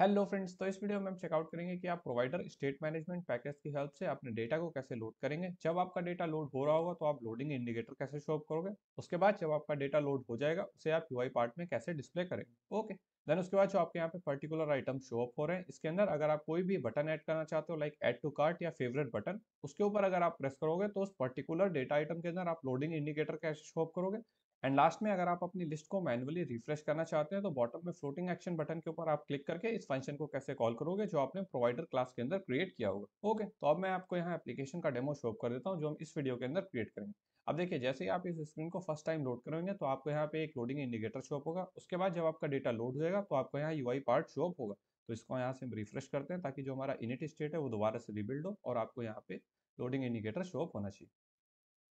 hello friends तो इस video में हम चेकआउट करेंगे कि आप प्रोवाइडर स्टेट मैनेजमेंट पैकेज की हेल्प से अपने डेटा को कैसे लोड करेंगे जब आपका डेटा लोड हो रहा होगा तो आप लोडिंग इंडिकेटर कैसे शो अप करोगे उसके बाद जब आपका डेटा लोड हो जाएगा उसे आप यूआई पार्ट में कैसे डिस्प्ले करेंगे ओके देन उसके बाद जो आपके यहाँ पे पर्टिकुलर आइटम शो अप हो रहे हैं इसके अंदर अगर आप कोई भी बटन ऐड करना चाहते हो लाइक एड टू कार्ट या फेवरेट बटन उसके ऊपर अगर आप प्रेस करोगे तो उस पर्टिकुलर डेटा आइटम के अंदर आप लोडिंग इंडिकेटर कैसे शो अप करोगे एंड लास्ट में अगर आप अपनी लिस्ट को मैनुअली रिफ्रेश करना चाहते हैं तो बॉटम में फ्लोटिंग एक्शन बटन के ऊपर आप क्लिक करके इस फंक्शन को कैसे कॉल करोगे जो आपने प्रोवाइडर क्लास के अंदर क्रिएट किया होगा ओके तो अब मैं आपको यहाँ एप्लीकेशन का डेमो शो कर देता हूँ जो हम इस वीडियो के अंदर क्रिएट करेंगे अब देखिए जैसे ही आप इस स्क्रीन को फर्स्ट टाइम लोड करेंगे तो आपको यहाँ पे एक लोडिंग इंडिकेटर शॉप होगा उसके बाद जब आपका डेटा लोड होएगा तो आपको यहाँ यूआई पार्ट शॉप होगा तो इसको यहाँ से हम रिफ्रेश करते हैं ताकि जो हमारा इनिट स्टेट है वो दोबारा से रिबिल्ड हो और आपको यहाँ पे लोडिंग इंडिकेटर शॉप होना चाहिए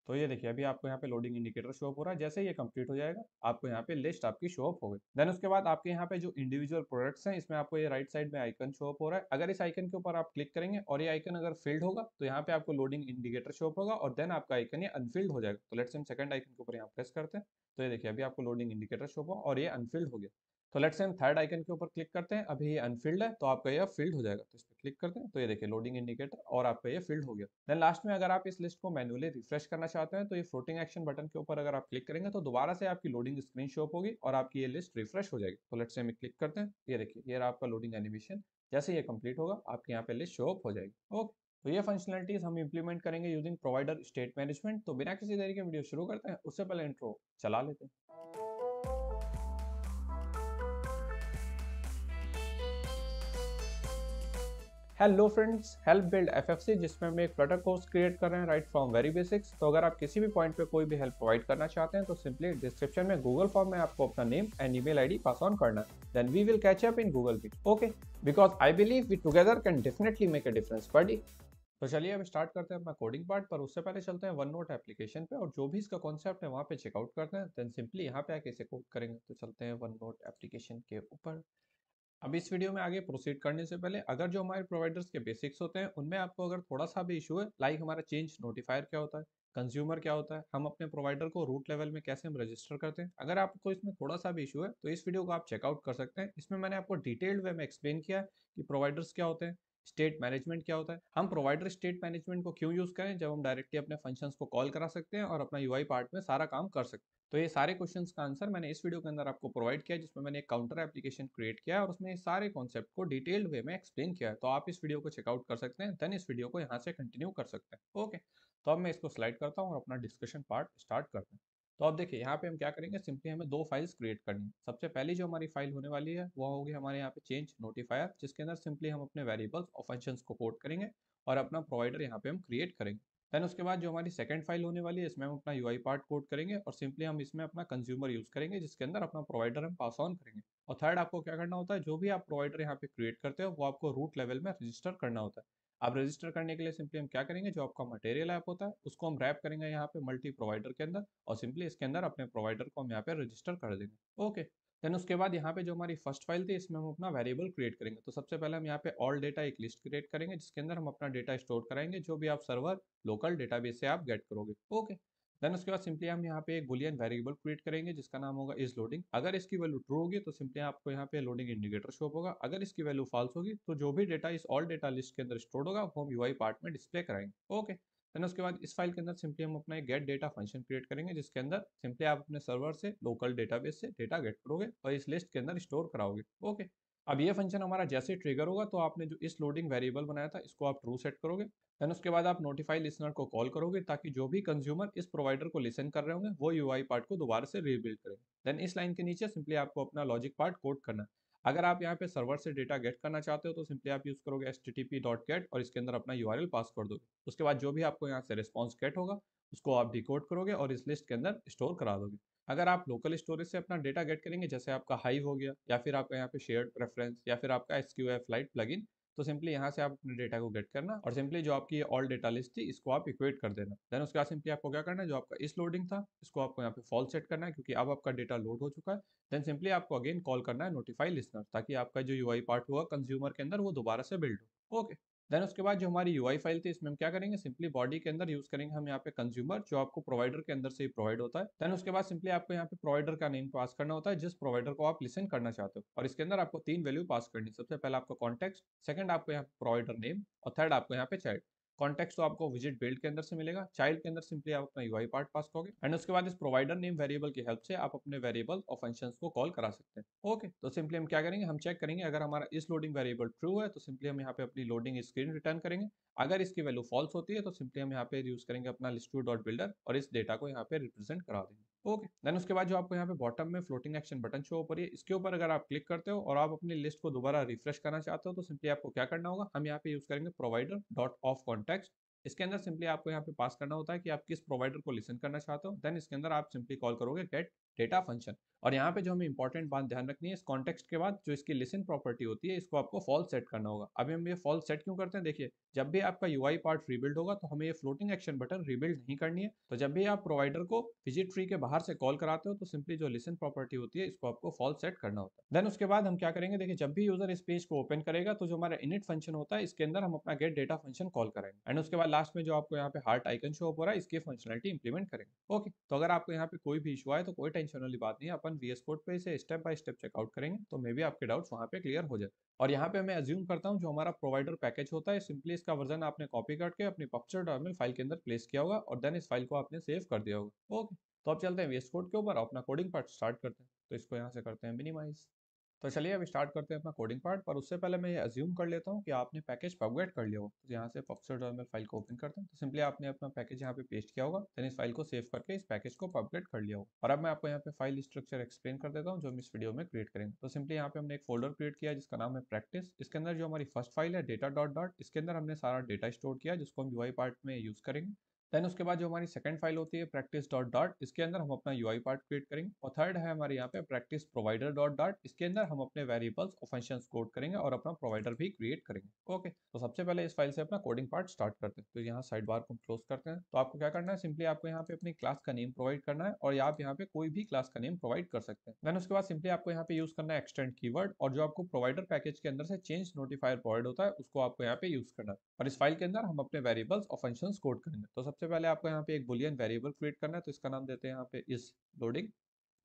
तो ये देखिए अभी आपको यहाँ पे लोडिंग इंडिकेटर शो हो रहा है जैसे ये कंप्लीट हो जाएगा आपको यहाँ पे लिस्ट आपकी शो हो गई देन उसके बाद आपके यहाँ पे जो इंडिविजुअल प्रोडक्ट्स हैं इसमें आपको ये राइट साइड में आइकन शो हो रहा है अगर इस आइकन के ऊपर आप क्लिक करेंगे और ये आइकन अगर फिल्ड होगा तो यहाँ पे आपको लोडिंग इंडिकेटर शो होगा और देन आपका आइकन ये अनफिल्ड हो जाएगा तो लेट्स हम सेकंड आइकन के ऊपर यहाँ प्रेस करते हैं तो ये देखिए अभी आपको लोडिंग इंडिकेटर शो हो और ये अनफिल्ड हो गया तो लेट्स हम थर्ड आइकन के ऊपर क्लिक करते हैं अभी ये अनफील्ड है तो आपका यह फील्ड हो जाएगा तो इस पर क्लिक करते हैं तो ये देखिए लोडिंग इंडिकेटर और आपका ये फील्ड हो गया देन लास्ट में अगर आप इस लिस्ट को मैनुअली रिफ्रेश करना चाहते हैं तो ये फ्लोटिंग एक्शन बटन के ऊपर अगर आप क्लिक करेंगे तो दोबारा से आपकी लोडिंग स्क्रीन शो होगी और आपकी ये लिस्ट रिफ्रेश हो जाएगी तो लेट्स हम क्लिक करते हैं ये देखिए ये आपका लोडिंग एनिमेशन जैसे ये कंप्लीट होगा आपके यहाँ पे लिस्ट शो हो जाएगी ओके तो ये फंक्शनलिटीज हम इंप्लीमेंट करेंगे यूजिंग प्रोवाइडर स्टेट मैनेजमेंट तो बिना किसी तरीके वीडियो शुरू करते हैं उससे पहले इंट्रो चला लेते हैं hello friends help build FFC जिसमें हम एक फ्लटर कोर्स क्रिएट कर रहे हैं राइट फ्रॉम वेरी बेसिक्स तो अगर आप किसी भी पॉइंट पे कोई भी हेल्प प्रोवाइड करना चाहते हैं तो सिंपली डिस्क्रिप्शन में गूगल फॉर्म में आपको अपना name and email ID pass on करना then we will catch up in Google meet okay because I believe we together can definitely make a difference buddy तो चलिए हम स्टार्ट करते हैं अपना कोडिंग पार्ट पर उससे पहले चलते हैं वन नोट एप्लीकेशन पे और जो भी इसका कॉन्सेप्ट है वहाँ पे चेकआउट करते हैं देन सिंपली यहाँ पे आके इसे कोड करेंगे तो चलते हैं वन नोट एप्लीकेशन के ऊपर अब इस वीडियो में आगे प्रोसीड करने से पहले अगर जो हमारे प्रोवाइडर्स के बेसिक्स होते हैं उनमें आपको अगर थोड़ा सा भी इशू है लाइक हमारा चेंज नोटिफायर क्या होता है कंज्यूमर क्या होता है हम अपने प्रोवाइडर को रूट लेवल में कैसे हम रजिस्टर करते हैं अगर आपको इसमें थोड़ा सा भी इशू है तो इस वीडियो को आप चेकआउट कर सकते हैं इसमें मैंने आपको डिटेल्ड वे में एक्सप्लेन किया है कि प्रोवाइडर्स क्या होते हैं स्टेट मैनेजमेंट क्या होता है हम प्रोवाइडर स्टेट मैनेजमेंट को क्यों यूज़ करें जब हम डायरेक्टली अपने फंक्शंस को कॉल करा सकते हैं और अपना यूआई पार्ट में सारा काम कर सकते हैं तो ये सारे क्वेश्चंस का आंसर मैंने इस वीडियो के अंदर आपको प्रोवाइड किया जिसमें मैंने एक काउंटर एप्लीकेशन क्रिएट किया और उसमें सारे कॉन्सेप्ट को डिटेल्ड वे में एक्सप्लेन किया है तो आप इस वीडियो को चेकआउट कर सकते हैं देन इस वीडियो को यहाँ से कंटिन्यू कर सकते हैं ओके तो अब मैं इसको स्लाइड करता हूँ और अपना डिस्कशन पार्ट स्टार्ट करते हैं तो अब देखिए यहाँ पे हम क्या करेंगे सिंपली हमें दो फाइल्स क्रिएट करनी है सबसे पहली जो हमारी फाइल होने वाली है वो होगी हमारे यहाँ पे चेंज नोटिफायर जिसके अंदर सिंपली हम अपने वेरिएबल्स और फंक्शंस को कोड करेंगे और अपना प्रोवाइडर यहाँ पे हम क्रिएट करेंगे देन उसके बाद जो हमारी सेकंड फाइल होने वाली है इसमें हम अपना यू पार्ट कोड करेंगे और सिंपली हम इसमें अपना कंज्यूमर यूज़ करेंगे जिसके अंदर अपना प्रोवाइडर हम पास ऑन करेंगे और थर्ड आपको क्या करना होता है जो भी आप प्रोवाइडर यहाँ पे क्रिएट करते हो वो आपको रूट लेवल में रजिस्टर करना होता है आप रजिस्टर करने के लिए सिंपली हम क्या करेंगे जो आपका मटेरियल ऐप होता है उसको हम रैप करेंगे यहाँ पे मल्टी प्रोवाइडर के अंदर और सिंपली इसके अंदर अपने प्रोवाइडर को हम यहाँ पे रजिस्टर कर देंगे ओके देन उसके बाद यहाँ पे जो हमारी फर्स्ट फाइल थी इसमें हम अपना वेरिएबल क्रिएट करेंगे तो सबसे पहले हम यहाँ पे ऑल डेटा एक लिस्ट क्रिएट करेंगे जिसके अंदर हम अपना डेटा स्टोर कराएंगे जो भी आप सर्वर लोकल डेटा से आप गेट करोगे ओके देन उसके बाद सिंपली हम यहाँ पे एक बुलियन वेरिएबल क्रिएट करेंगे जिसका नाम होगा इज लोडिंग अगर इसकी वैल्यू ट्रू होगी तो सिंपली आपको यहाँ पे लोडिंग इंडिकेटर शो होगा अगर इसकी वैल्यू फॉल्स होगी तो जो भी डेटा इस ऑल डेटा लिस्ट के अंदर स्टोर होगा वो हम यूआई पार्ट में डिस्प्ले कराएंगे ओके देन उसके बाद इस फाइल के अंदर सिंपली हम अपना एक गेट डेटा फंक्शन क्रिएट करेंगे जिसके अंदर सिंपली आप अपने सर्वर से लोकल डेटाबेस से डेटा गेट करोगे और इस लिस्ट के अंदर स्टोर कराओगे ओके अब ये फंक्शन हमारा जैसे ट्रिगर होगा तो आपने जो इस लोडिंग वेरिएबल बनाया था इसको आप ट्रू सेट करोगे देन उसके बाद आप नोटिफाई लिसनर को कॉल करोगे ताकि जो भी कंज्यूमर इस प्रोवाइडर को लिसन कर रहे होंगे वो यूआई पार्ट को दोबारा से रीबिल्ड करेंगे देन इस लाइन के नीचे सिंपली आपको अपना लॉजिक पार्ट कोड करना है अगर आप यहाँ पे सर्वर से डेटा गेट करना चाहते हो तो सिंपली आप यूज़ करोगे एस गेट और इसके अंदर अपना यू पास कर दोगे उसके बाद जो भी आपको यहाँ से रिस्पॉन्स गेट होगा उसको आप डिकोड करोगे और इस लिस्ट के अंदर स्टोर करा दोगे अगर आप लोकल स्टोरेज से अपना डेटा गेट करेंगे जैसे आपका हाइव हो गया या फिर आपका यहाँ पे शेयर्ड प्रेफरेंस या फिर आपका S Q F lite plugin तो सिंपली यहाँ से आप अपने डेटा को गेट करना और सिंपली जो आपकी ऑल डेटा लिस्ट थी इसको आप इक्वेट कर देना देन उसके बाद सिंपली आपको क्या करना है जो आपका इस लोडिंग था इसको आपको यहाँ पे फॉल सेट करना है क्योंकि अब आपका डेटा लोड हो चुका है देन सिंपली आपको अगेन कॉल करना है नोटिफाई लिस्नर ताकि आपका जो यू पार्ट हुआ कंज्यूमर के अंदर वो दोबारा से बिल्ड हो ओके देन उसके बाद जो हमारी यू फाइल थी इसमें हम क्या करेंगे सिंपली बॉडी के अंदर यूज करेंगे हम यहाँ पे कंज्यूमर जो आपको प्रोवाइडर के अंदर से ही प्रोवाइड होता है देन उसके बाद सिंपली आपको यहाँ पे प्रोवाइडर का नेम पास करना होता है जिस प्रोवाइडर को आप लिसन करना चाहते हो और इसके अंदर आपको तीन वैल्यू पास करनी सबसे पहले आपको कॉन्टेक्ट सेकंड आपको यहाँ प्रोवाइडर नेम और थर्ड आपको यहाँ पे चैट कॉन्टेक्ट तो आपको विजिट बिल्ड के अंदर से मिलेगा चाइल्ड के अंदर सिंपली आप अपना यूआई पार्ट पास करोगे एंड उसके बाद इस प्रोवाइडर नेम वेरिएबल की हेल्प से आप अपने वेरिएबल और फंक्शन को कॉल करा सकते हैं ओके तो सिंपली हम क्या करेंगे हम चेक करेंगे अगर हमारा इस लोडिंग वेरिएबल ट्रू है तो सिंपली हम यहाँ पे अपनी लोडिंग स्क्रीन रिटर्न करेंगे अगर इसकी वैल्यू फॉल्स होती है तो सिंपली हम यहाँ पे यूज करेंगे अपना लिस्टू डॉट बिल्डर और इस डेटा को यहाँ पे रिप्रेजेंट करा देंगे ओके देन उसके बाद जो आपको यहाँ पे बॉटम में फ्लोटिंग एक्शन बटन शो हो इसके ऊपर अगर आप क्लिक करते हो और आप अपनी लिस्ट को दोबारा रिफ्रेश करना चाहते हो तो सिंपली आपको क्या करना होगा हम यहाँ पे यूज़ करेंगे प्रोवाइडर डॉट ऑफ कॉन्टेक्ट इसके अंदर सिंपली आपको यहाँ पे पास करना होता है कि आप किस प्रोवाइडर को लिसन करना चाहते हो देन इसके अंदर आप सिंपली कॉल करोगे गेट डेटा फंक्शन और यहाँ पे जो हमें इंपॉर्टेंट बात ध्यान रखनी है इस कॉन्टेक्स्ट के बाद जो इसकी लिसन प्रॉपर्टी होती है इसको आपको फॉल्स सेट करना होगा अभी हम ये फॉल्स सेट क्यों करते हैं देखिए जब भी आपका यू पार्ट रिबिल्ड होगा तो हमें ये फ्लोटिंग एक्शन बटन रिबिल्ड नहीं करनी है तो जब भी आप प्रोवाइडर को विजिट ट्री के बाहर से कॉल कराते हो तो सिंपली जो लिसन प्रॉपर्टी होती है इसको आपको फॉल्स सेट करना होता है देन उसके बाद हम क्या करेंगे देखिए जब भी यूजर इस पेज को ओपन करेगा तो जो हमारा इनिट फंक्शन होता है इसके अंदर हम अपना गेट डेटा फंक्शन कॉल करेंगे एंड उसके बाद लास्ट में जो आपको यहाँ पे हार्ट आइकन शो हो रहा है इसकी फंक्शनलिटी इंप्लीमेंट करेंगे ओके तो अगर आपको यहाँ पे कोई भी इशू आए तो कोई टेंशन वाली बात नहीं है अपन वी कोड पे इसे स्टेप बाय स्टेप चेकआउट करेंगे तो मे भी आपके डाउट्स वहाँ पे क्लियर हो जाए और यहाँ पे मैं अज्यूम करता हूँ जो हमारा प्रोवाइडर पैकेज होता है सिंपली इसका वर्जन आपने कॉपी करके अपनी पॉपचर ड्राइव फाइल के अंदर प्लेस किया होगा और देन इस फाइल को आपने सेव कर दिया होगा ओके तो अब चलते हैं वीएस कोड के ऊपर अपना कोडिंग पार्ट स्टार्ट करते हैं तो इसको यहाँ से करते हैं मिनिमाइज तो चलिए अब स्टार्ट करते हैं अपना कोडिंग पार्ट पर उससे पहले मैं ये अज्यूम कर लेता हूँ कि आपने पैकेज अपग्रेड कर लिया हो तो यहाँ से फॉक्सर फाइल को ओपन करते हैं तो सिंपली आपने अपना पैकेज यहाँ पे पेस्ट किया होगा देन इस फाइल को सेव करके इस पैकेज को अपग्रेड कर लिया हो और अब मैं आपको यहाँ पे फाइल स्ट्रक्चर एक्सप्लेन कर देता हूँ जो हम इस वीडियो में क्रिएट करेंगे तो सिंपली यहाँ पे हमने एक फोल्डर क्रिएट किया जिसका नाम है प्रैक्टिस इसके अंदर जो हमारी फर्स्ट फाइल है डेटा डॉट डॉट इसके अंदर हमने सारा डेटा स्टोर किया जिसको हम यू पार्ट में यूज करेंगे देन उसके बाद जो हमारी सेकंड फाइल होती है प्रैक्टिस डॉट डॉट इसके अंदर हम अपना यू पार्ट क्रिएट करेंगे और थर्ड है हमारे यहाँ पे प्रैक्टिस प्रोवाइडर डॉट डॉट इसके अंदर हम अपने वेरिएबल्स और फंक्शन कोड करेंगे और अपना प्रोवाइडर भी क्रिएट करेंगे ओके तो सबसे पहले इस फाइल से अपना कोडिंग पार्ट स्टार्ट करते हैं तो यहाँ साइड बार को क्लोज करते हैं तो आपको क्या करना है सिंपली आपको यहाँ पे अपनी क्लास का नेम प्रोवाइड करना है और आप यहाँ पे कोई भी क्लास का नेम प्रोवाइड कर सकते हैं देन उसके बाद सिंपली आपको यहाँ पे यूज करना है एक्सटेंड की और जो आपको प्रोवाइडर पैकेज के अंदर से चेंज नोटिफायर प्रोवाइड होता है उसको आपको यहाँ पे यूज करना है और इस फाइल के अंदर हम अपने वेरिएबल्स और फंक्शन कोड करेंगे तो सबसे सबसे पहले आपको यहाँ पे एक बुलियन वेरिएबल क्रिएट करना है तो इसका नाम देते हैं यहाँ पे इस लोडिंग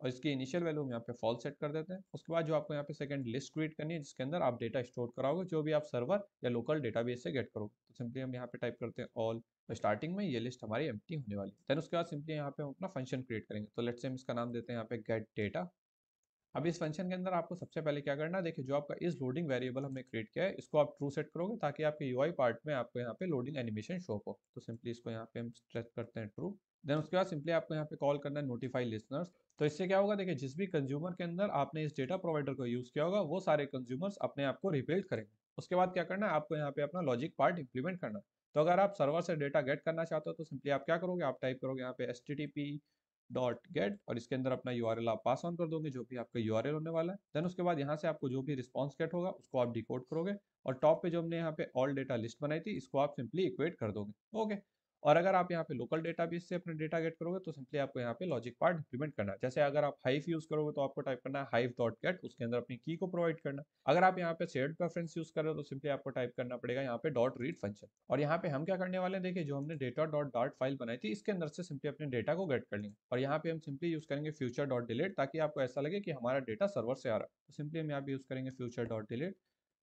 और इसकी इनिशियल वैल्यू हम यहाँ पे फॉल सेट कर देते हैं उसके बाद जो आपको यहाँ पे सेकंड लिस्ट क्रिएट करनी है जिसके अंदर आप डेटा स्टोर कराओगे जो भी आप सर्वर या लोकल डेटा से गेट करोगे तो सिंपली हम यहाँ पे टाइप करते हैं ऑल तो स्टार्टिंग में ये लिस्ट हमारी एम होने वाली है देन उसके बाद सिंपली यहाँ पे हम अपना फंक्शन क्रिएट करेंगे तो लेट्स से हम इसका नाम देते हैं यहाँ पे गेट डेटा अब इस फंक्शन के अंदर आपको सबसे पहले क्या करना है देखिए जो आपका इस लोडिंग वेरिएबल हमने क्रिएट किया है इसको आप ट्रू सेट करोगे ताकि आपके यूआई पार्ट में आपको यहाँ पे लोडिंग एनिमेशन शो हो तो सिंपली इसको यहाँ पे हम स्ट्रेच करते हैं ट्रू देन उसके बाद सिंपली आपको यहाँ पे कॉल करना है नोटिफाई लिसनर्स तो इससे क्या होगा देखिए जिस भी कंज्यूमर के अंदर आपने इस डेटा प्रोवाइडर को यूज़ किया होगा वो सारे कंज्यूमर्स अपने आप को रिपेल्ड करेंगे उसके बाद क्या करना है आपको यहाँ पे अपना लॉजिक पार्ट इंप्लीमेंट करना है तो अगर आप सर्वर से डेटा गेट करना चाहते हो तो सिंपली आप क्या करोगे आप टाइप करोगे यहाँ पे एस टी डॉट गेट और इसके अंदर अपना यू आप पास ऑन कर दोगे जो भी आपका यू होने वाला है देन उसके बाद यहाँ से आपको जो भी रिस्पॉन्स गेट होगा उसको आप डिकोड करोगे और टॉप पे जो हमने यहाँ पे ऑल डेटा लिस्ट बनाई थी इसको आप सिंपली इक्वेट कर दोगे ओके और अगर आप यहाँ पे लोकल डेटाबेस से अपने डेटा गेट करोगे तो सिंपली आपको यहाँ पे लॉजिक पार्ट इंप्लीमेंट करना है जैसे अगर आप हाइव यूज करोगे तो आपको टाइप करना है हाइव डॉट गेट उसके अंदर अपनी की को प्रोवाइड करना अगर आप यहाँ पे शेयर प्रेफरेंस यूज कर रहे हो तो सिंपली आपको टाइप करना पड़ेगा यहाँ पे डॉट रीड फंक्शन और यहाँ पे हम क्या करने वाले देखिए जो हमने डेटा डॉट डॉट फाइल बनाई थी इसके अंदर से सिंपली अपने डेटा को गेट कर लेंगे और यहाँ पे हम सिंपली यूज करेंगे फ्यूचर डॉट डिलीट ताकि आपको ऐसा लगे कि हमारा डेटा सर्वर से आ रहा है तो सिंपली हम यहाँ पे यूज करेंगे फ्यूचर डॉट डिलीट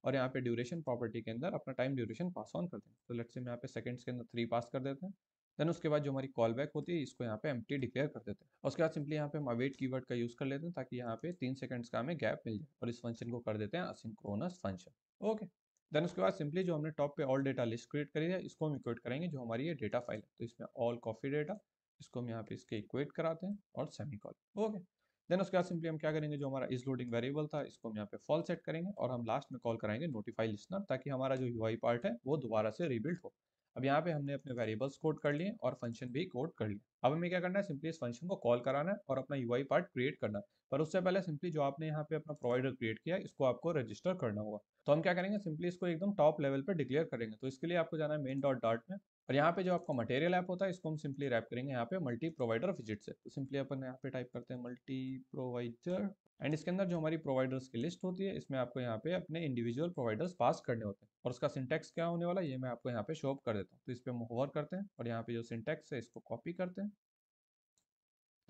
और यहाँ पे ड्यूरेशन प्रॉपर्टी के अंदर अपना टाइम ड्यूरेशन पास ऑन कर हैं तो लेट से हम यहाँ पे सेकंड्स के अंदर थ्री पास कर देते हैं देन उसके बाद जो हमारी कॉल बैक होती है इसको यहाँ पे एम डिक्लेयर कर देते हैं उसके बाद सिंपली यहाँ पे हम अवेट कीवर्ड का यूज़ कर लेते हैं ताकि यहाँ पे तीन सेकंड्स का हमें गैप मिल जाए और इस फंक्शन को कर देते हैं असिंक्रोनस फंक्शन ओके देन उसके बाद सिंपली जो हमने टॉप पे ऑल डेटा लिस्ट क्रिएट करी है इसको हम इक्वेट करेंगे जो हमारी ये डेटा फाइल है तो इसमें ऑल कॉफी डेटा इसको हम यहाँ पे इसके इक्वेट कराते हैं और सेमी कॉल ओके देन उसके बाद सिंपली हम क्या करेंगे जो हमारा इज लोडिंग वेरिएबल था इसको हम यहाँ पे फॉल सेट करेंगे और हम लास्ट में कॉल कराएंगे नोटिफाई लिस्नर ताकि हमारा जो यूआई पार्ट है वो दोबारा से रिबिल्ड हो अब यहाँ पे हमने अपने वेरिएबल्स कोड कर लिए और फंक्शन भी कोड कर लिए अब हमें क्या करना है सिंपली इस फंक्शन को कॉल कराना है और अपना यूआई पार्ट क्रिएट करना है पर उससे पहले सिंपली जो आपने यहाँ पे अपना प्रोवाइडर क्रिएट किया इसको आपको रजिस्टर करना होगा तो हम क्या करेंगे सिंपली इसको एकदम टॉप लेवल पर डिक्लेयर करेंगे तो इसके लिए आपको जाना है मेन डॉट डॉट में और यहाँ पे जो आपका मटेरियल ऐप होता है इसको हम सिंपली रैप करेंगे यहाँ पे मल्टी प्रोवाइडर विजिट से तो सिंपली अपन यहाँ पे टाइप करते हैं मल्टी प्रोवाइडर एंड इसके अंदर जो हमारी प्रोवाइडर्स की लिस्ट होती है इसमें आपको यहाँ पे अपने इंडिविजुअल प्रोवाइडर्स पास करने होते हैं और उसका सिंटेक्स क्या होने वाला है ये मैं आपको यहाँ पे शो कर देता हूँ तो इस पर हम होवर करते हैं और यहाँ पे जो सिंटेक्स है इसको कॉपी करते हैं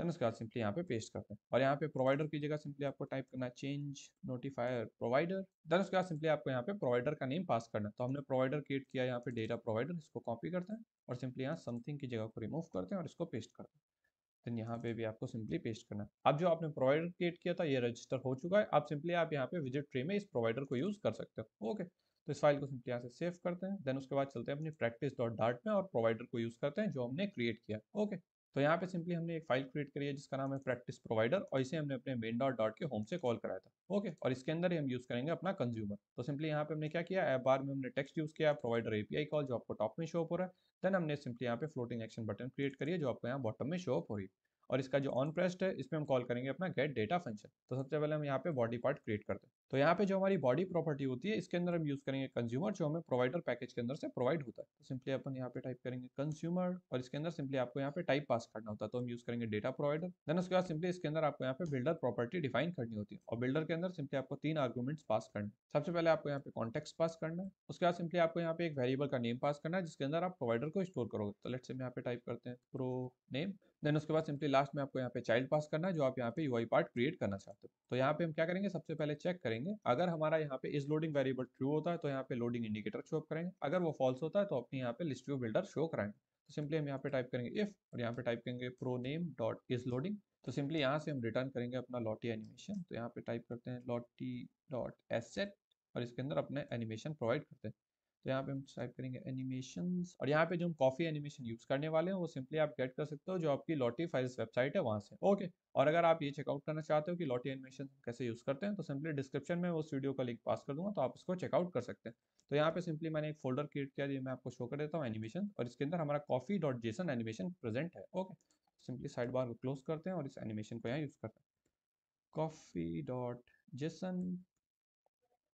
देन उसके बाद सिंपली यहाँ पे पेस्ट करते हैं और यहाँ पे प्रोवाइडर की जगह सिंपली आपको टाइप करना है चेंज नोटिफायर प्रोवाइडर देन उसके बाद सिंपली आपको यहाँ पे प्रोवाइडर का नेम पास करना है तो हमने प्रोवाइडर क्रिएट किया यहाँ पे डेटा प्रोवाइडर इसको कॉपी करते हैं और सिंपली यहाँ समथिंग की जगह को रिमूव करते हैं और इसको पेस्ट करते हैं देन यहाँ पे भी आपको सिंपली पेस्ट करना है अब जो आपने प्रोवाइडर क्रिएट किया था ये रजिस्टर हो चुका है अब सिंपली आप यहाँ पे विजिट ट्री में इस प्रोवाइडर को यूज़ कर सकते हो ओके तो इस फाइल को सिंपली यहाँ से सेव करते हैं देन उसके बाद चलते हैं अपनी प्रैक्टिस डॉट डार्ट में और प्रोवाइडर को यूज़ करते हैं जो हमने क्रिएट किया ओके तो यहाँ पे सिंपली हमने एक फाइल क्रिएट करी है जिसका नाम है प्रैक्टिस प्रोवाइडर और इसे हमने अपने मेन डॉट डॉट के होम से कॉल कराया था ओके और इसके अंदर ही हम यूज़ करेंगे अपना कंज्यूमर तो सिंपली यहाँ पे हमने क्या किया ऐप बार में हमने टेक्स्ट यूज़ किया प्रोवाइडर एपीआई कॉल जो आपको टॉप में शो हो रहा है देन हमने सिंपली यहाँ पे फ्लोटिंग एक्शन बटन क्रिएट करिए जो आपको यहाँ बॉटम में शो हो रही है और इसका जो ऑन प्रेस्ट है इसमें हम कॉल करेंगे अपना गेट डेटा फंक्शन तो सबसे पहले हम यहाँ पे बॉडी पार्ट क्रिएट करते हैं तो यहाँ पे जो हमारी बॉडी प्रॉपर्टी होती है इसके अंदर हम यूज़ करेंगे कंज्यूमर जो हमें प्रोवाइडर पैकेज के अंदर से प्रोवाइड होता है सिंपली अपन यहाँ पे टाइप करेंगे कंज्यूमर और इसके अंदर सिंपली आपको यहाँ पे टाइप पास करना होता है तो हम यूज़ करेंगे डेटा प्रोवाइडर देन उसके बाद सिंपली इसके अंदर आपको यहाँ पे बिल्डर प्रॉपर्टी डिफाइन करनी होती है और बिल्डर के अंदर सिंपली आपको तीन आर्ग्यूमेंट्स पास करना सबसे पहले आपको यहाँ पे कॉन्टेक्स पास करना है उसके बाद सिंपली आपको यहाँ पे एक वेरिएबल का नेम पास करना है जिसके अंदर आप प्रोवाइडर को स्टोर करोगे तो से हम यहाँ पे टाइप करते हैं प्रो नेम देन उसके बाद सिंपली लास्ट में आपको यहाँ पे चाइल्ड पास करना है जो आप यहाँ पे यू पार्ट क्रिएट करना चाहते हो तो यहाँ पे हम क्या करेंगे सबसे पहले चेक करेंगे करेंगे अगर हमारा यहाँ पे इज लोडिंग वेरिएबल ट्रू होता है तो यहाँ पे लोडिंग इंडिकेटर शो करेंगे अगर वो फॉल्स होता है तो अपने यहाँ पे लिस्ट व्यू बिल्डर शो कराएंगे तो सिंपली हम यहाँ पे टाइप करेंगे इफ और यहाँ पे टाइप करेंगे pro name dot is loading तो सिंपली यहाँ से हम रिटर्न करेंगे अपना लॉटी एनिमेशन तो यहाँ पे टाइप करते हैं लॉटी डॉट एसेट और इसके अंदर अपने एनिमेशन प्रोवाइड करते हैं तो यहाँ पे हम टाइप करेंगे एनिमेशन और यहाँ पे जो हम कॉफी एनिमेशन यूज करने वाले हैं वो सिंपली आप गेट कर सकते हो जो आपकी लॉटी फाइल्स वेबसाइट है वहाँ से ओके और अगर आप ये चेकआउट करना चाहते हो कि लॉटी एनिमेशन कैसे यूज करते हैं तो सिंपली डिस्क्रिप्शन में उस वीडियो का लिंक पास कर दूंगा तो आप उसको चेकआउट कर सकते हैं तो यहाँ पे सिंपली मैंने एक फोल्डर क्रिएट किया मैं आपको शो कर देता हूँ एनिमेशन और इसके अंदर हमारा coffee dot JSON animation present है ओके सिंपली साइड बार को क्लोज करते हैं और इस एनिमेशन को यहाँ यूज करते हैं कॉफी डॉट जेसन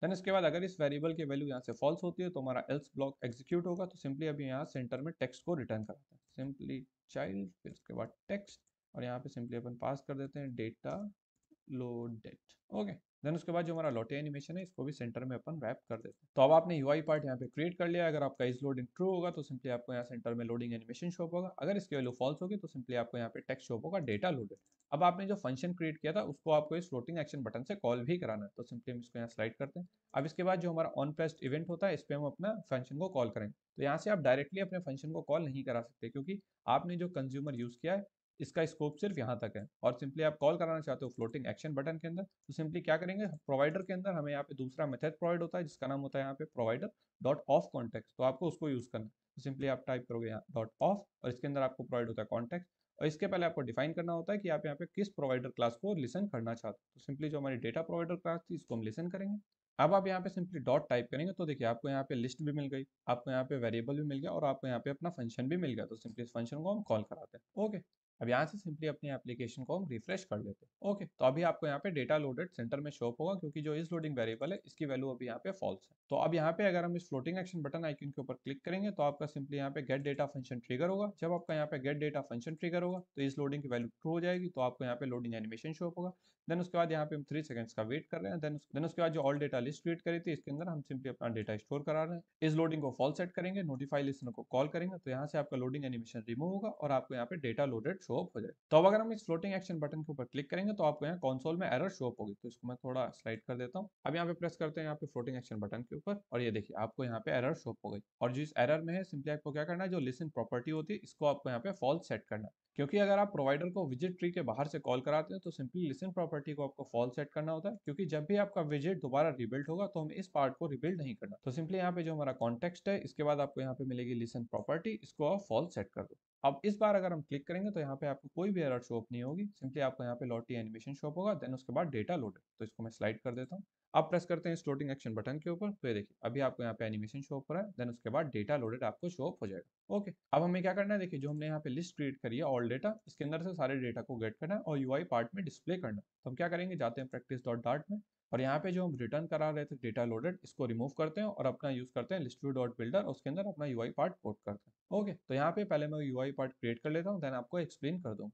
देन इसके बाद अगर इस वेरिएबल की वैल्यू यहाँ से फॉल्स होती है तो हमारा एल्स ब्लॉक एग्जीक्यूट होगा तो सिंपली अभी यहाँ सेंटर में टेक्स्ट को रिटर्न कराते हैं सिंपली चाइल्ड फिर उसके बाद टेक्स्ट और यहाँ पे सिंपली अपन पास कर देते हैं data load date okay then उसके बाद जो हमारा लोटे एनिमेशन है इसको भी सेंटर में अपन रैप कर देते हैं तो अब आपने यू पार्ट यहाँ पे क्रिएट कर लिया अगर आपका इस लोडिंग ट्रू होगा तो सिंपली आपको यहाँ सेंटर में लोडिंग एनिमेशन शॉप होगा अगर इसकी वैल्यू फॉल्स होगी तो सिंपली आपको यहाँ पे टेक्स्ट शॉप होगा डेटा लोडेड अब आपने जो फंक्शन क्रिएट किया था उसको आपको इस फ्लोटिंग एक्शन बटन से कॉल भी कराना है तो सिंपली हम इसको यहाँ स्लाइड करते हैं अब इसके बाद जो हमारा ऑन पेस्ट इवेंट होता है इस पर हम अपना फंक्शन को कॉल करेंगे तो यहाँ से आप डायरेक्टली अपने फंक्शन को कॉल नहीं करा सकते क्योंकि आपने जो कंज्यूमर यूज़ किया है इसका स्कोप सिर्फ यहाँ तक है और सिंपली आप कॉल कराना चाहते हो फ्लोटिंग एक्शन बटन के अंदर तो सिंपली क्या करेंगे प्रोवाइडर के अंदर हमें यहाँ पे दूसरा मेथड प्रोवाइड होता है जिसका नाम होता है यहाँ पे प्रोवाइडर डॉट ऑफ कॉन्टेक्ट तो आपको उसको यूज़ करना तो सिंपली आप टाइप करोगे यहाँ डॉट ऑफ और इसके अंदर आपको प्रोवाइड होता है कॉन्टेक्ट और इसके पहले आपको डिफाइन करना होता है कि आप यहाँ पे किस प्रोवाइडर क्लास को लिसन करना चाहते हो तो सिंपली जो हमारी डेटा प्रोवाइडर क्लास थी इसको हम लिसन करेंगे अब आप यहाँ पे सिंपली डॉट टाइप करेंगे तो देखिए आपको यहाँ पे लिस्ट भी मिल गई आपको यहाँ पे वेरिएबल भी मिल गया और आपको यहाँ पे अपना फंक्शन भी मिल गया तो सिंपली इस फंक्शन को हम कॉल कराते हैं ओके अब यहाँ से सिंपली अपनी एप्लीकेशन को हम रिफ्रेश कर लेते हैं ओके तो अभी आपको यहाँ पे डेटा लोडेड सेंटर में शॉप होगा क्योंकि जो इस लोडिंग वेरिएबल है इसकी वैल्यू अभी यहाँ पे फॉल्स है तो अब यहाँ पे अगर हम इस फ्लोटिंग एक्शन बटन आइकन के ऊपर क्लिक करेंगे तो आपका सिंपली यहाँ पे गेट डेटा फंक्शन ट्रिगर होगा जब आपका यहाँ पे गेट डेटा फंक्शन ट्रिगर होगा तो इस लोडिंग की वैल्यू ट्रू हो जाएगी तो आपको यहाँ पे लोडिंग एनिमेशन शॉप होगा देन उसके बाद यहाँ पे हम थ्री सेकंड्स का वेट कर रहे हैं देन देन उसके बाद जो ऑल डेटा लिस्ट क्रिएट करी थी इसके अंदर हम सिंपली अपना डेटा स्टोर करा रहे हैं इस लोडिंग को फॉल सेट करेंगे नोटिफाई लिस्ट को कॉल करेंगे तो यहाँ से आपका लोडिंग एनिमेशन रिमूव होगा और आपको यहाँ पे डेटा लोडेड शो हो जाए तो अब अगर हम इस फ्लोटिंग एक्शन बटन के ऊपर क्लिक करेंगे तो आपको यहाँ कॉन्सोल में एरर शो होगी तो इसको मैं थोड़ा स्लाइड कर देता हूँ अब यहाँ पे प्रेस करते हैं यहाँ पे फ्लोटिंग एक्शन बटन के ऊपर और ये देखिए आपको यहाँ पे एरर शो अप हो गई और जिस एरर में है सिंपली आपको क्या करना है जो लिसन प्रॉपर्टी होती है इसको आपको यहाँ पे फॉल सेट करना है क्योंकि अगर आप प्रोवाइडर को विजिट ट्री के बाहर से कॉल कराते हैं तो सिंपली लिसन प्रॉपर्टी को आपको फॉल सेट करना होता है क्योंकि जब भी आपका विजिट दोबारा रिबिल्ड होगा तो हमें इस पार्ट को रिबिल्ड नहीं करना तो सिंपली यहाँ पे जो हमारा कॉन्टेक्स्ट है इसके बाद आपको यहाँ पे मिलेगी लिसन प्रॉपर्टी इसको आप फॉल सेट कर दो अब इस बार अगर हम क्लिक करेंगे तो यहाँ पे आपको कोई भी एरर शॉप नहीं होगी सिंपली आपको यहाँ पे लॉटी एनिमेशन शॉप होगा देन उसके बाद डेटा लोडेड तो इसको मैं स्लाइड कर देता हूँ आप प्रेस करते हैं स्टोटिंग एक्शन बटन के ऊपर तो ये देखिए अभी आपको यहाँ पे एनिमेशन शो हो रहा है देन उसके बाद डेटा लोडेड आपको शो हो जाएगा ओके अब हमें क्या करना है देखिए जो हमने यहाँ पे लिस्ट क्रिएट करी है ऑल डेटा इसके अंदर से सारे डेटा को गेट करना है और यूआई पार्ट में डिस्प्ले करना है तो हम क्या करेंगे जाते हैं प्रैक्टिस डॉट डार्ट में और यहाँ पे जो हम रिटर्न करा रहे थे डेटा लोडेड इसको रिमूव करते हैं और अपना यूज़ करते हैं लिस्ट डॉट बिल्डर उसके अंदर अपना यू पार्ट पोर्ट करते हैं ओके तो यहाँ पे पहले मैं यू पार्ट क्रिएट कर लेता हूँ देन आपको एक्सप्लेन कर दूँ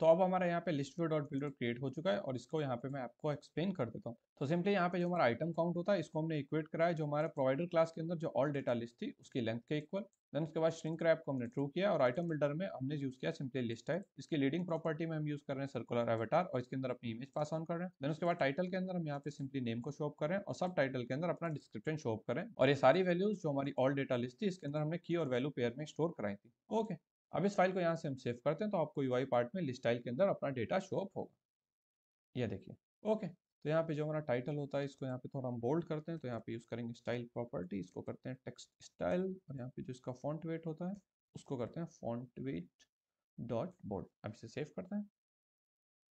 तो अब हमारा यहाँ पे list view dot builder create हो चुका है और इसको यहाँ पे मैं आपको एक्सप्लेन कर देता हूँ तो सिंपली यहाँ पे जो हमारा आइटम काउंट होता है इसको हमने इक्वेट कराया जो हमारे प्रोवाइडर क्लास के अंदर जो ऑल डेटा लिस्ट थी उसकी लेंथ के इक्वल देन उसके बाद श्रिंक रैप को हमने ट्रू किया और आइटम बिल्डर में हमने यूज किया सिंपली लिस्ट है इसकी लीडिंग प्रॉपर्टी में हम यूज कर रहे हैं सर्कुलर एवेटार और इसके अंदर अपनी इमेज पास ऑन कर रहे हैं देन उसके बाद टाइटल के अंदर हम यहाँ पे सिंपली नेम को शो अप करें और सब टाइटल के अंदर अपना डिस्क्रिप्शन शो अप करें और ये सारी वैल्यूज जो हमारी ऑल डेटा लिस्ट थी इसके अंदर हमने की और वैल्यू पेयर में स्टोर कराई थी ओके अब इस फाइल को यहाँ से हम सेव करते हैं तो आपको यू पार्ट में लिस्टाइल के अंदर अपना डेटा शो अप होगा ये देखिए ओके तो यहाँ पे जो हमारा टाइटल होता है इसको यहाँ पे थोड़ा हम बोल्ड करते हैं तो यहाँ पे यूज़ करेंगे स्टाइल प्रॉपर्टी इसको करते हैं टेक्स्ट स्टाइल और यहाँ पे जो इसका फॉन्ट वेट होता है उसको करते हैं फॉन्ट वेट डॉट बोल्ड अब इसे सेव करते हैं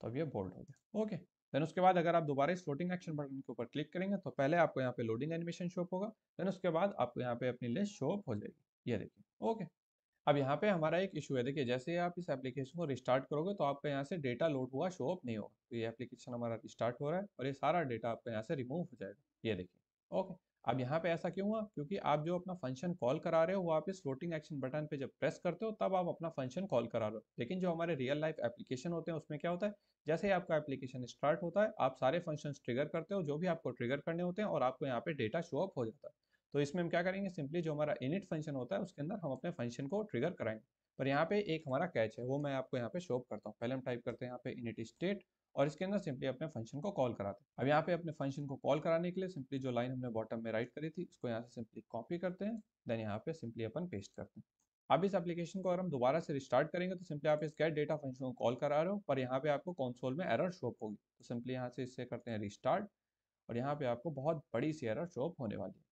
तो अब ये बोल्ड हो गया ओके देन उसके बाद अगर आप दोबारा इस फ्लोटिंग एक्शन बटन के ऊपर क्लिक करेंगे तो पहले आपको यहाँ पे लोडिंग एनिमेशन शो होगा देन उसके बाद आपको यहाँ पे अपनी लिस्ट शो हो जाएगी ये देखिए ओके अब यहाँ पे हमारा एक इशू है देखिए जैसे आप इस एप्लीकेशन को रिस्टार्ट करोगे तो आपका यहाँ से डेटा लोड हुआ शो अप नहीं होगा तो ये एप्लीकेशन हमारा रिस्टार्ट हो रहा है और ये सारा डेटा आपका यहाँ से रिमूव हो जाएगा ये देखिए ओके अब यहाँ पे ऐसा क्यों हुआ क्योंकि आप जो अपना फंक्शन कॉल करा रहे हो वो आप इस फ्लोटिंग एक्शन बटन पे जब प्रेस करते हो तब आप अपना फंक्शन कॉल करा रहे हो लेकिन जो हमारे रियल लाइफ एप्लीकेशन होते हैं उसमें क्या होता है जैसे ही आपका एप्लीकेशन स्टार्ट होता है आप सारे फंक्शन ट्रिगर करते हो जो भी आपको ट्रिगर करने होते हैं और आपको यहाँ पे डेटा शो अप हो जाता है तो इसमें हम क्या करेंगे सिंपली जो हमारा इनिट फंक्शन होता है उसके अंदर हम अपने फंक्शन को ट्रिगर कराएंगे पर यहाँ पे एक हमारा कैच है वो मैं आपको यहाँ पे शॉप करता हूँ पहले हम टाइप करते हैं यहाँ पे इनिट स्टेट और इसके अंदर सिंपली अपने फंक्शन को कॉल कराते हैं अब यहाँ पे अपने फंक्शन को कॉल कराने के लिए सिंपली जो लाइन हमने बॉटम में राइट करी थी उसको यहाँ से सिंपली कॉपी करते हैं देन यहाँ पे सिंपली अपन पेस्ट करते हैं अब इस एप्लीकेशन को अगर हम दोबारा से रिस्टार्ट करेंगे तो सिंपली आप इस गेट डेटा फंक्शन को कॉल करा रहे हो पर यहाँ पे आपको कंसोल में एरर शोप होगी तो सिंपली यहाँ से इससे करते हैं रिस्टार्ट और यहाँ पे आपको बहुत बड़ी सी एरर शोप होने वाली है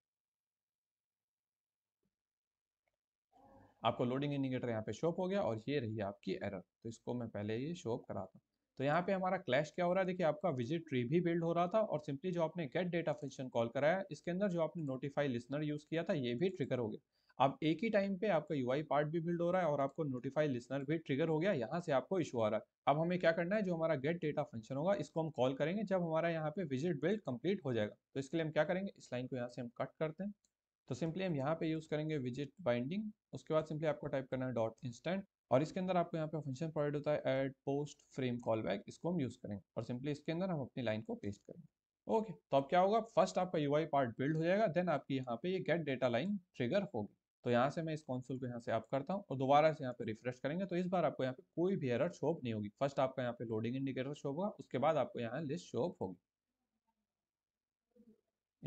आपको लोडिंग इंडिकेटर यहाँ पे शोप हो गया और ये रही आपकी एरर तो इसको मैं पहले ये शोप कराता तो यहाँ पे हमारा क्लैश क्या हो रहा है देखिए आपका विजिट ट्री भी बिल्ड हो रहा था और सिंपली जो आपने गेट डेटा फंक्शन कॉल कराया इसके अंदर जो आपने नोटिफाई लिसनर यूज़ किया था ये भी ट्रिगर हो गया अब एक ही टाइम पे आपका यूआई पार्ट भी बिल्ड हो रहा है और आपको नोटिफाई लिसनर भी ट्रिगर हो गया यहाँ से आपको इशू आ रहा है अब हमें क्या करना है जो हमारा गेट डेटा फंक्शन होगा इसको हम कॉल करेंगे जब हमारा यहाँ पे विजिट बिल्ड कंप्लीट हो जाएगा तो इसके लिए हम क्या करेंगे इस लाइन को यहाँ से हम कट करते हैं तो सिंपली हम यहाँ पे यूज़ करेंगे विजिट बाइंडिंग उसके बाद सिंपली आपको टाइप करना है डॉट इंस्टेंट और इसके अंदर आपको यहाँ पे फंक्शन प्रोवाइड होता है add post frame call back इसको हम यूज़ करेंगे और सिंपली इसके अंदर हम अपनी लाइन को पेस्ट करेंगे ओके okay, तो अब क्या होगा फर्स्ट आपका यू पार्ट बिल्ड हो जाएगा देन आपकी यहाँ पे ये गेट डेटा लाइन ट्रिगर होगी तो यहाँ से मैं इस कॉन्सोल को यहाँ से आप करता हूँ और दोबारा से यहाँ पे रिफ्रेश करेंगे तो इस बार आपको यहाँ पे कोई भी एरर शोप नहीं होगी फर्स्ट आपका यहाँ पे लोडिंग इंडिकेटर शोप होगा उसके बाद आपको यहाँ लिस्ट शोप होगी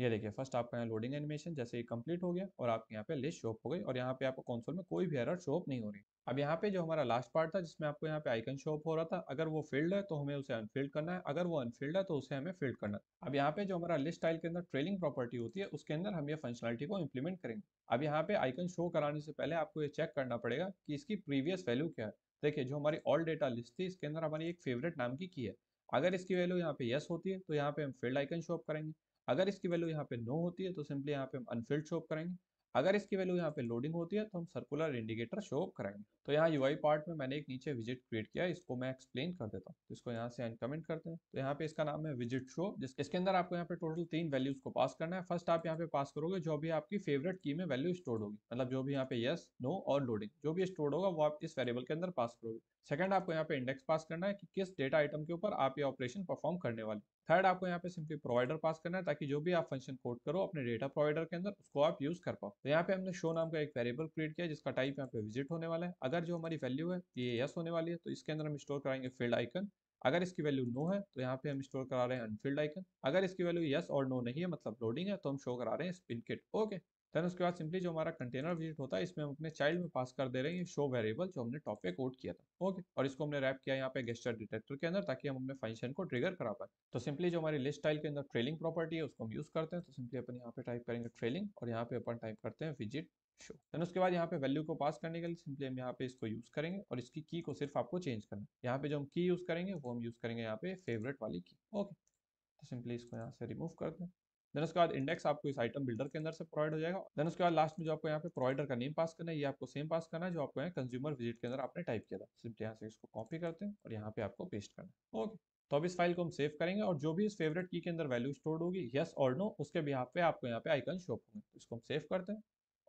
ये देखिए फर्स्ट आपका यहाँ लोडिंग एनिमेशन जैसे ये कंप्लीट हो गया और आपके यहाँ पे लिस्ट शॉप हो गई और यहाँ पे आपको कंसोल में कोई भी एरर शॉप नहीं हो रही अब यहाँ पे जो हमारा लास्ट पार्ट था जिसमें आपको यहाँ पे आइकन शॉप हो रहा था अगर वो फील्ड है तो हमें उसे अनफील्ड करना है अगर वो अनफील्ड है तो उसे हमें फील्ड करना है अब यहाँ पे जो हमारा लिस्ट टाइल के अंदर ट्रेलिंग प्रॉपर्टी होती है उसके अंदर हम ये फंक्शनलिटी को इम्प्लीमेंट करेंगे अब यहाँ पे आइकन शो कराने से पहले आपको ये चेक करना पड़ेगा कि इसकी प्रीवियस वैल्यू क्या है देखिए जो हमारी ऑल डेटा लिस्ट थी इसके अंदर हमारी एक फेवरेट नाम की की है अगर इसकी वैल्यू यहाँ पे यस होती है तो यहाँ पे हम फील्ड आइकन शो करेंगे अगर इसकी वैल्यू यहाँ पे नो होती है तो सिंपली यहाँ पे हम अनफिल्ड शो करेंगे अगर इसकी वैल्यू यहाँ पे लोडिंग होती है तो हम सर्कुलर इंडिकेटर शो कराएंगे तो यहाँ यूआई पार्ट में मैंने एक नीचे विजिट क्रिएट किया इसको मैं एक्सप्लेन कर देता हूँ तो इसको यहाँ से अनकमेंट करते हैं तो यहाँ पे इसका नाम है विजिट शो इसके अंदर आपको यहाँ पे टोटल तीन वैल्यूज को पास करना है फर्स्ट आप यहाँ पे पास करोगे जो भी आपकी फेवरेट की में वैल्यू स्टोर होगी मतलब जो भी यहाँ पे यस नो और लोडिंग जो भी स्टोर होगा वो आप इस वेरेबल के अंदर पास करोगे सेकंड आपको यहाँ पे इंडेक्स पास करना है कि किस डेटा आइटम के ऊपर आप ये ऑपरेशन परफॉर्म करने वाले थर्ड आपको यहाँ पे सिंपली प्रोवाइडर पास करना है ताकि जो भी आप फंक्शन कोड करो अपने डेटा प्रोवाइडर के अंदर उसको आप यूज कर पाओ तो यहाँ पे हमने शो नाम का एक वेरिएबल क्रिएट किया जिसका टाइप यहाँ पे विजिट होने वाला है अगर जो हमारी वैल्यू है ये यस होने वाली है तो इसके अंदर हम स्टोर कराएंगे फील्ड आइकन अगर इसकी वैल्यू नो है तो यहाँ पे हम स्टोर करा रहे हैं अनफील्ड आइकन अगर इसकी वैल्यू यस और नो नहीं है मतलब लोडिंग है तो हम शो करा रहे हैं स्पिन किट ओके देन उसके बाद सिंपली जो हमारा कंटेनर विजिट होता है इसमें हम अपने चाइल्ड में पास कर दे रहे हैं शो वेरिएबल जो हमने टॉप पे कोड किया था ओके और इसको हमने रैप किया यहाँ पे गेस्टर डिटेक्टर के अंदर ताकि हम अपने फंक्शन को ट्रिगर करा पाए तो सिंपली जो हमारी लिस्ट टाइल के अंदर ट्रेलिंग प्रॉपर्टी है उसको हम यूज करते हैं तो सिंपली अपन यहाँ पे टाइप करेंगे ट्रेलिंग और यहाँ पे अपन टाइप करते हैं विजिट शो देन उसके बाद यहाँ पे वैल्यू को पास करने के लिए सिंपली हम यहाँ पे इसको यूज करेंगे और इसकी की को सिर्फ आपको चेंज करना है यहाँ पे जो हम की यूज करेंगे वो हम यूज करेंगे यहाँ पे फेवरेट वाली की ओके तो सिंपली इसको यहाँ से रिमूव कर दें देन उसके बाद इंडेक्स आपको इस आइटम बिल्डर के अंदर से प्रोवाइड हो जाएगा देन उसके बाद लास्ट में जो आपको यहाँ पे प्रोवाइडर का नेम पास करना है ये आपको सेम पास करना है जो आपको यहाँ कंज्यूमर विजिट के अंदर आपने टाइप किया था सिंपली यहाँ से इसको कॉपी करते हैं और यहाँ पे आपको पेस्ट करना है ओके तो अब इस फाइल को हम सेव करेंगे और जो भी इस फेवरेट की के अंदर वैल्यू स्टोर्ड होगी यस और नो उसके भी यहाँ पे आपको यहाँ पे आइकन शॉप होंगे तो इसको हम सेव करते हैं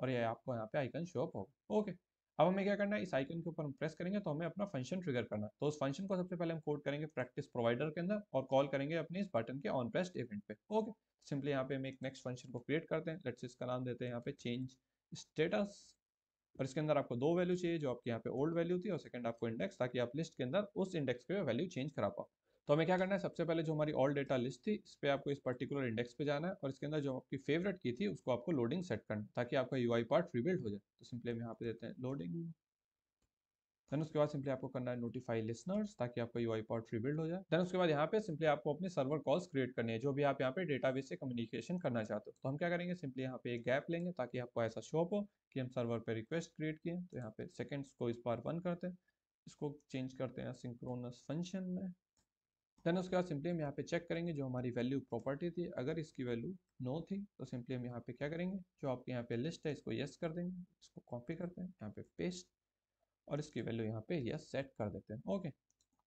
और ये आपको यहाँ पे आइकन शॉप होगा ओके अब हमें क्या करना है इस आइकन के ऊपर हम प्रेस करेंगे तो हमें अपना फंक्शन ट्रिगर करना तो उस फंक्शन को सबसे पहले हम कोड करेंगे प्रैक्टिस प्रोवाइडर के अंदर और कॉल करेंगे अपने इस बटन के ऑन प्रेस्ट इवेंट पे ओके सिंपली यहाँ पे हम एक नेक्स्ट फंक्शन को क्रिएट करते हैं लेट्स इसका नाम देते हैं यहाँ पे चेंज स्टेटस और इसके अंदर आपको दो वैल्यू चाहिए जो आपके यहाँ पे ओल्ड वैल्यू थी और सेकंड आपको इंडेक्स ताकि आप लिस्ट के अंदर उस इंडेक्स पे वैल्यू चेंज करा पाओ तो हमें क्या करना है सबसे पहले जो हमारी ऑल डेटा लिस्ट थी इस पर आपको इस पर्टिकुलर इंडेक्स पे जाना है और इसके अंदर जो आपकी फेवरेट की थी उसको आपको लोडिंग सेट करना ताकि आपका यू पार्ट रिबिल्ड हो जाए तो सिंपली हम यहाँ पे देते हैं लोडिंग देन उसके बाद सिंपली आपको करना है नोटिफाई लिसनर्स ताकि आपका यू पार्ट रिबिल्ड हो जाए देन उसके बाद यहाँ पे सिंपली आपको अपने सर्वर कॉल्स क्रिएट करने है जो भी आप यहाँ पे डेटाबेस से कम्युनिकेशन करना चाहते हो तो हम क्या करेंगे सिंपली यहाँ पे एक गैप लेंगे ताकि आपको ऐसा शॉप हो कि हम सर्वर पे रिक्वेस्ट क्रिएट किए तो यहाँ पे सेकेंड्स को इस बार वन करते हैं इसको चेंज करते हैं सिंक्रोनस फंक्शन में देन उसके बाद सिंपली हम यहाँ पे चेक करेंगे जो हमारी वैल्यू प्रॉपर्टी थी अगर इसकी वैल्यू नो थी तो सिंपली हम यहाँ पे क्या करेंगे जो आपके यहाँ पे लिस्ट है इसको येस कर देंगे इसको कॉपी करते हैं यहाँ पे पेस्ट और इसकी वैल्यू यहाँ पे यस सेट कर देते हैं ओके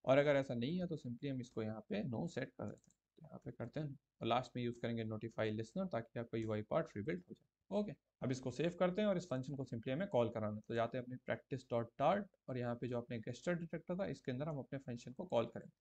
और अगर ऐसा नहीं है तो सिंपली हम इसको यहाँ पे नो सेट कर देते हैं तो यहाँ पे करते हैं और लास्ट में यूज़ करेंगे नोटिफाई लिस्ट ताकि आपका यू पार्ट रिबिल्ड हो जाए ओके अब इसको सेव करते हैं और इस फंक्शन को सिंपली हमें कॉल कराना है तो जाते हैं अपने प्रैक्टिस डॉट डार्ट और यहाँ पे जो अपने गेस्टर डिटेक्टर था इसके अंदर हम अपने फंक्शन को कॉल करेंगे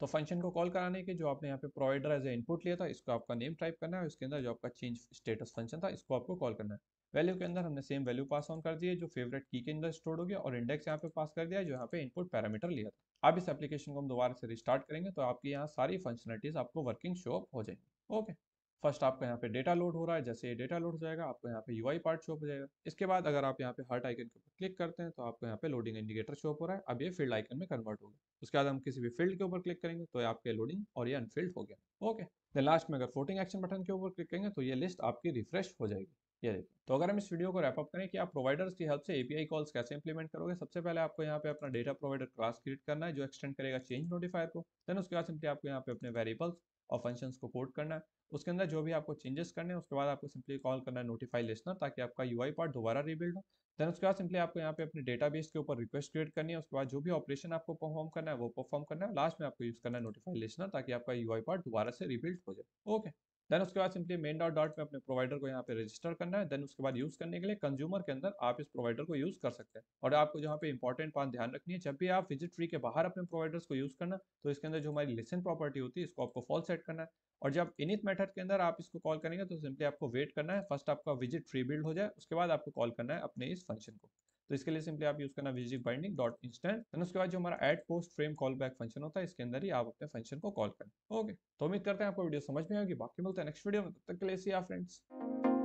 तो फंक्शन को कॉल कराने के जो आपने यहाँ पे प्रोवाइडर एज ए इनपुट लिया था इसको आपका नेम टाइप करना है इसके अंदर जो आपका चेंज स्टेटस फंक्शन था इसको आपको कॉल करना है वैल्यू के अंदर हमने सेम वैल्यू पास ऑन कर दिया जो फेवरेट की के अंदर स्टोर हो गया और इंडेक्स यहाँ पे पास कर दिया जो यहाँ पे इनपुट पैरामीटर लिया था आप इस एप्लीकेशन को हम दोबारा से रिस्टार्ट करेंगे तो आपकी यहाँ सारी फंक्शनलिटीज आपको वर्किंग शो हो जाएंगे ओके फर्स्ट आपका यहाँ पे डेटा लोड हो रहा है जैसे ये डेटा लोड हो जाएगा आपको यहाँ पे यूआई पार्ट शो हो जाएगा इसके बाद अगर आप यहाँ पे हर्ट आइकन के ऊपर क्लिक करते हैं तो आपको यहाँ पे लोडिंग इंडिकेटर शो हो रहा है अब ये फील्ड आइकन में कन्वर्ट हो गया उसके बाद हम किसी भी फील्ड के ऊपर क्लिक करेंगे तो आपके लोडिंग और ये अनफील्ड हो गया ओके देन लास्ट में अगर फोटिंग एक्शन बटन के ऊपर क्लिक करेंगे तो ये लिस्ट तो आपकी रिफ्रेश हो जाएगी ये देखिए तो अगर हम इस वीडियो को रैपअप करें कि आप प्रोवाइडर्स की हेल्प से एपीआई कॉल्स कैसे इंप्लीमेंट करोगे सबसे पहले आपको यहाँ पे अपना डेटा प्रोवाइडर क्लास क्रिएट करना है जो एक्सटेंड करेगा चेंज नोटिफायर को देन उसके बाद सिंपली आपको यहाँ पे अपने वेरिएबल्स और फंक्शंस को कोड करना है उसके अंदर जो भी आपको चेंजेस करने हैं उसके बाद आपको सिंपली कॉल करना है नोटिफाई लिस्टनर ताकि आपका यू पार्ट दोबारा रीबिल्ड हो देन उसके बाद सिंपली आपको यहाँ पे अपने डेटाबेस के ऊपर रिक्वेस्ट क्रिएट करनी है उसके बाद जो भी ऑपरेशन आपको परफॉर्म करना है वो परफॉर्म करना है लास्ट में आपको यूज़ करना है नोटिफाई लिस्टनर ताकि आपका यू पार्ट दोबारा से रिबिल्ड हो जाए ओके देन उसके बाद सिंपली मेन डॉट डॉट में अपने प्रोवाइडर को यहाँ पे रजिस्टर करना है देन उसके बाद यूज़ करने के लिए कंज्यूमर के अंदर आप इस प्रोवाइडर को यूज़ कर सकते हैं और आपको जहाँ पे इंपॉर्टेंट बात ध्यान रखनी है जब भी आप विजिट ट्री के बाहर अपने प्रोवाइडर्स को यूज़ करना तो इसके अंदर जो हमारी लिसन प्रॉपर्टी होती है इसको आपको फॉल सेट करना है और जब इनित मेथड के अंदर आप इसको कॉल करेंगे तो सिंपली आपको वेट करना है फर्स्ट आपका विजिट ट्री बिल्ड हो जाए उसके बाद आपको कॉल करना है अपने इस फंक्शन को तो इसके लिए सिंपली आप यूज करना विजिक बाइंडिंग डॉट इंस्टेंट एंड उसके बाद जो हमारा add post frame call back function होता है इसके अंदर ही आप अपने फंक्शन को कॉल करें ओके तो उम्मीद करते हैं आपको वीडियो समझ में आएगी बाकी मिलते हैं नेक्स्ट वीडियो में तब तक के लिए सी फ्रेंड्स